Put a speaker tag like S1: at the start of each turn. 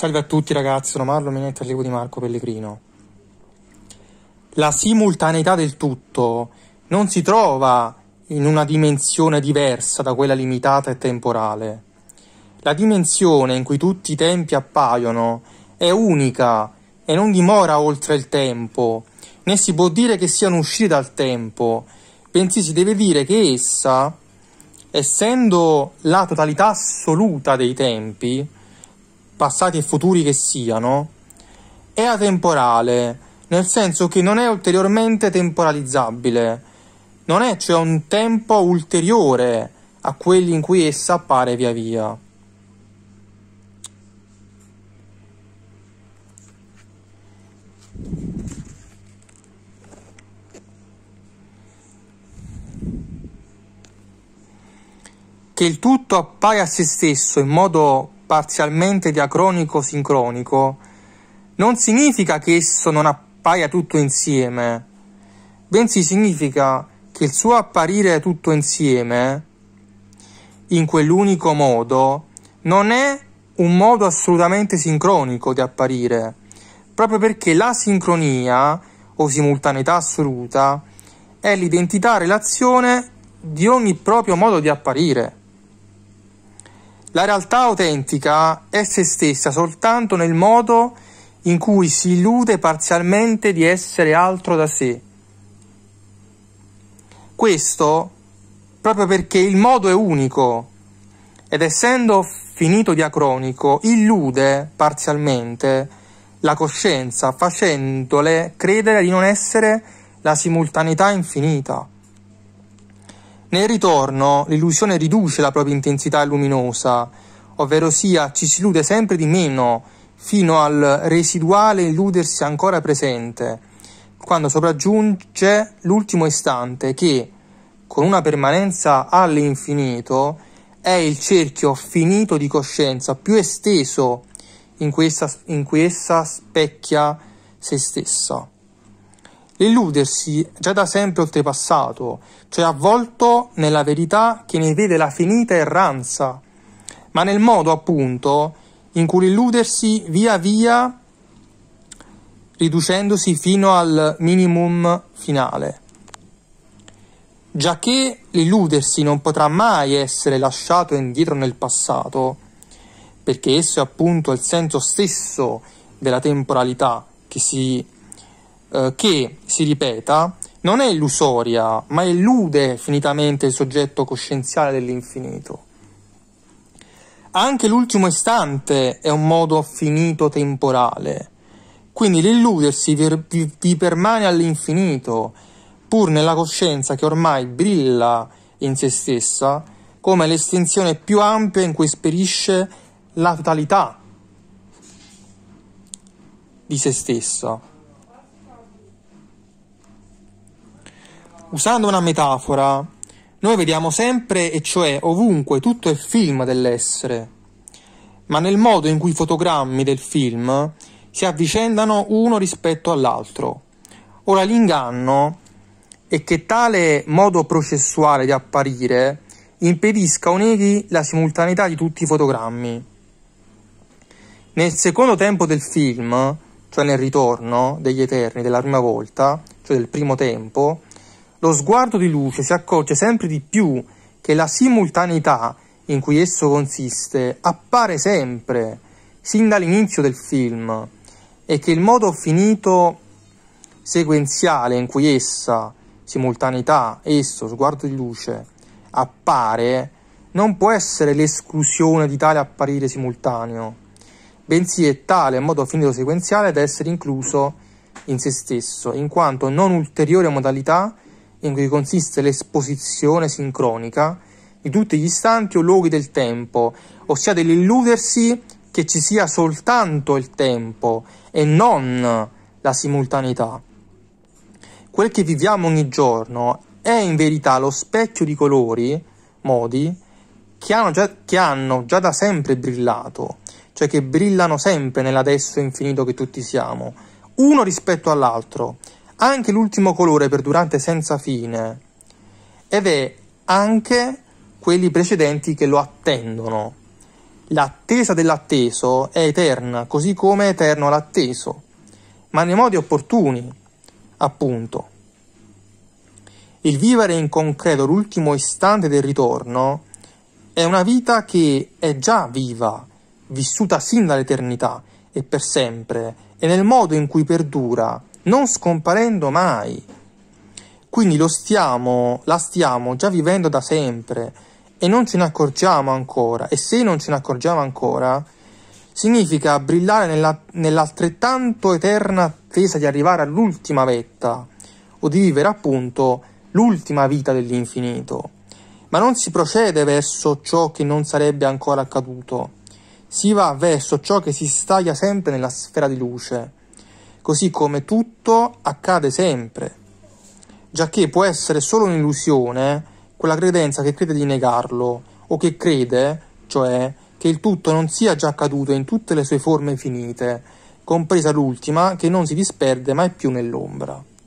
S1: Salve a tutti ragazzi, sono Marlo Minetti, allievo di Marco Pellegrino. La simultaneità del tutto non si trova in una dimensione diversa da quella limitata e temporale. La dimensione in cui tutti i tempi appaiono è unica e non dimora oltre il tempo, né si può dire che siano usciti dal tempo, bensì si deve dire che essa, essendo la totalità assoluta dei tempi, passati e futuri che siano, è atemporale, nel senso che non è ulteriormente temporalizzabile, non è cioè un tempo ulteriore a quelli in cui essa appare via via. Che il tutto appare a se stesso in modo parzialmente diacronico-sincronico, non significa che esso non appaia tutto insieme, bensì significa che il suo apparire tutto insieme, in quell'unico modo, non è un modo assolutamente sincronico di apparire, proprio perché la sincronia o simultaneità assoluta è l'identità relazione di ogni proprio modo di apparire. La realtà autentica è se stessa soltanto nel modo in cui si illude parzialmente di essere altro da sé. Questo proprio perché il modo è unico ed essendo finito diacronico illude parzialmente la coscienza facendole credere di non essere la simultaneità infinita. Nel ritorno l'illusione riduce la propria intensità luminosa, ovvero sia ci si illude sempre di meno fino al residuale illudersi ancora presente, quando sopraggiunge l'ultimo istante che, con una permanenza all'infinito, è il cerchio finito di coscienza più esteso in cui essa, in cui essa specchia se stessa. L'illudersi già da sempre oltrepassato, cioè avvolto nella verità che ne vede la finita erranza, ma nel modo appunto in cui l'illudersi via via riducendosi fino al minimum finale. Giacché l'illudersi non potrà mai essere lasciato indietro nel passato, perché esso è appunto il senso stesso della temporalità che si eh, che, si ripeta, non è illusoria, ma elude finitamente il soggetto coscienziale dell'infinito. Anche l'ultimo istante è un modo finito temporale, quindi l'illudersi vi, vi, vi permane all'infinito, pur nella coscienza che ormai brilla in se stessa come l'estensione più ampia in cui esperisce la totalità di se stessa. usando una metafora, noi vediamo sempre, e cioè ovunque, tutto il film dell'essere, ma nel modo in cui i fotogrammi del film si avvicendano uno rispetto all'altro. Ora l'inganno è che tale modo processuale di apparire impedisca o neghi la simultaneità di tutti i fotogrammi. Nel secondo tempo del film, cioè nel ritorno degli Eterni della prima volta, cioè del primo tempo, lo sguardo di Luce si accorge sempre di più che la simultaneità in cui esso consiste appare sempre, sin dall'inizio del film, e che il modo finito sequenziale in cui essa, simultaneità, esso, sguardo di luce, appare, non può essere l'esclusione di tale apparire simultaneo, bensì è tale modo finito sequenziale da essere incluso in se stesso, in quanto non ulteriore modalità in cui consiste l'esposizione sincronica di tutti gli istanti o luoghi del tempo, ossia dell'illudersi che ci sia soltanto il tempo e non la simultaneità. Quel che viviamo ogni giorno è in verità lo specchio di colori, modi, che hanno già, che hanno già da sempre brillato, cioè che brillano sempre nell'adesso infinito che tutti siamo, uno rispetto all'altro, anche l'ultimo colore perdurante senza fine ed è anche quelli precedenti che lo attendono. L'attesa dell'atteso è eterna, così come è eterno l'atteso, ma nei modi opportuni, appunto. Il vivere in concreto l'ultimo istante del ritorno è una vita che è già viva, vissuta sin dall'eternità e per sempre, e nel modo in cui perdura non scomparendo mai. Quindi lo stiamo, la stiamo già vivendo da sempre e non ce ne accorgiamo ancora. E se non ce ne accorgiamo ancora, significa brillare nella, nell'altrettanto eterna attesa di arrivare all'ultima vetta o di vivere appunto l'ultima vita dell'infinito. Ma non si procede verso ciò che non sarebbe ancora accaduto, si va verso ciò che si staglia sempre nella sfera di luce così come tutto accade sempre, giacché può essere solo un'illusione quella credenza che crede di negarlo o che crede, cioè, che il tutto non sia già accaduto in tutte le sue forme finite, compresa l'ultima che non si disperde mai più nell'ombra.